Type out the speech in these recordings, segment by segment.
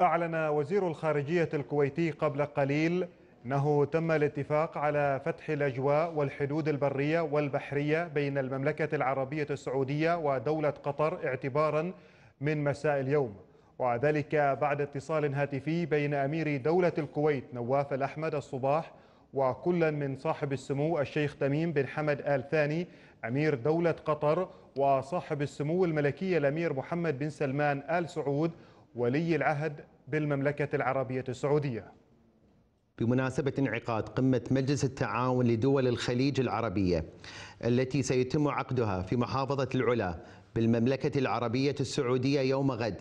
أعلن وزير الخارجية الكويتي قبل قليل أنه تم الاتفاق على فتح الأجواء والحدود البرية والبحرية بين المملكة العربية السعودية ودولة قطر اعتبارا من مساء اليوم وذلك بعد اتصال هاتفي بين أمير دولة الكويت نواف الأحمد الصباح وكل من صاحب السمو الشيخ تميم بن حمد آل ثاني أمير دولة قطر وصاحب السمو الملكي الأمير محمد بن سلمان آل سعود ولي العهد بالمملكة العربية السعودية بمناسبة انعقاد قمة مجلس التعاون لدول الخليج العربية التي سيتم عقدها في محافظة العلا بالمملكة العربية السعودية يوم غد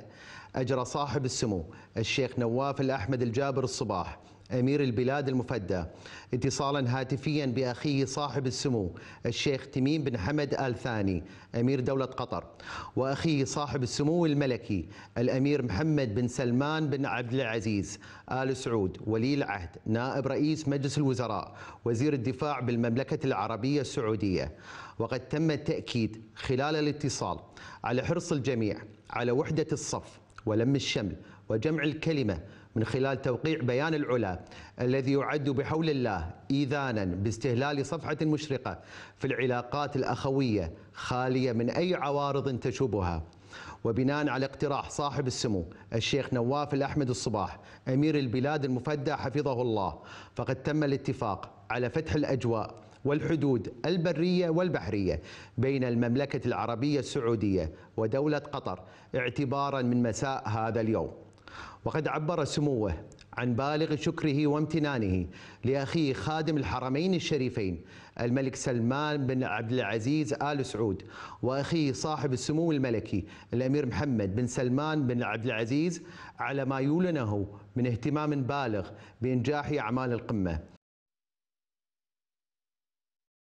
أجرى صاحب السمو الشيخ نواف الأحمد الجابر الصباح أمير البلاد المفدى اتصالا هاتفيا بأخيه صاحب السمو الشيخ تميم بن حمد آل ثاني أمير دولة قطر وأخيه صاحب السمو الملكي الأمير محمد بن سلمان بن عبد العزيز آل سعود ولي العهد نائب رئيس مجلس الوزراء وزير الدفاع بالمملكة العربية السعودية وقد تم التأكيد خلال الاتصال على حرص الجميع على وحدة الصف ولم الشمل وجمع الكلمة من خلال توقيع بيان العلا الذي يعد بحول الله إيذانا باستهلال صفحة مشرقة في العلاقات الأخوية خالية من أي عوارض تشوبها وبناء على اقتراح صاحب السمو الشيخ نواف الأحمد الصباح أمير البلاد المفدى حفظه الله فقد تم الاتفاق على فتح الأجواء والحدود البرية والبحرية بين المملكة العربية السعودية ودولة قطر اعتبارا من مساء هذا اليوم وقد عبر سموه عن بالغ شكره وامتنانه لاخيه خادم الحرمين الشريفين الملك سلمان بن عبد العزيز ال سعود واخيه صاحب السمو الملكي الامير محمد بن سلمان بن عبد العزيز على ما يولنه من اهتمام بالغ بانجاح اعمال القمه